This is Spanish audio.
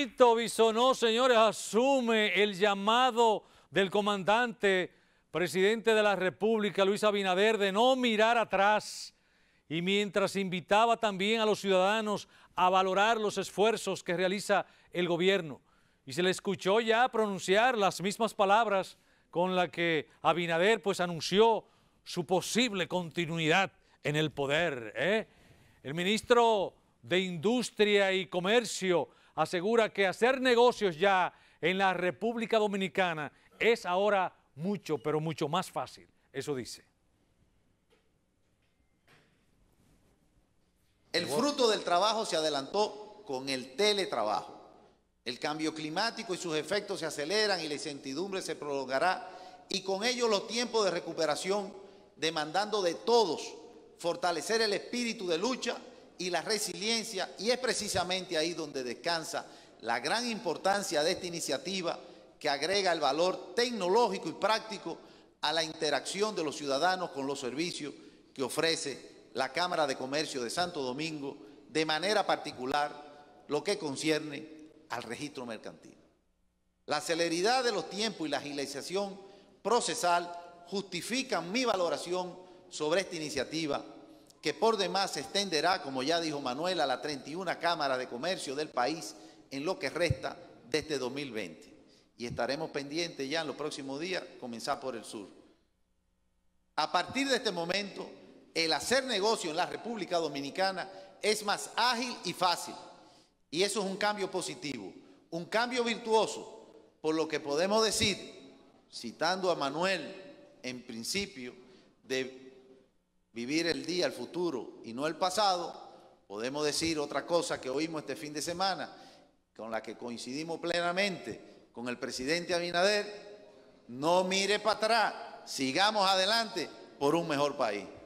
Benito Bisonó, señores, asume el llamado del comandante, presidente de la República, Luis Abinader, de no mirar atrás. Y mientras invitaba también a los ciudadanos a valorar los esfuerzos que realiza el gobierno. Y se le escuchó ya pronunciar las mismas palabras con las que Abinader pues anunció su posible continuidad en el poder. ¿eh? El ministro de Industria y Comercio, asegura que hacer negocios ya en la República Dominicana es ahora mucho, pero mucho más fácil. Eso dice. El fruto del trabajo se adelantó con el teletrabajo. El cambio climático y sus efectos se aceleran y la incertidumbre se prolongará y con ello los tiempos de recuperación, demandando de todos fortalecer el espíritu de lucha y la resiliencia, y es precisamente ahí donde descansa la gran importancia de esta iniciativa que agrega el valor tecnológico y práctico a la interacción de los ciudadanos con los servicios que ofrece la Cámara de Comercio de Santo Domingo, de manera particular lo que concierne al registro mercantil. La celeridad de los tiempos y la agilización procesal justifican mi valoración sobre esta iniciativa que por demás se extenderá, como ya dijo Manuel, a la 31 Cámara de comercio del país en lo que resta desde 2020. Este y estaremos pendientes ya en los próximos días, comenzar por el sur. A partir de este momento, el hacer negocio en la República Dominicana es más ágil y fácil. Y eso es un cambio positivo, un cambio virtuoso, por lo que podemos decir, citando a Manuel en principio, de vivir el día, el futuro y no el pasado, podemos decir otra cosa que oímos este fin de semana, con la que coincidimos plenamente con el presidente Abinader, no mire para atrás, sigamos adelante por un mejor país.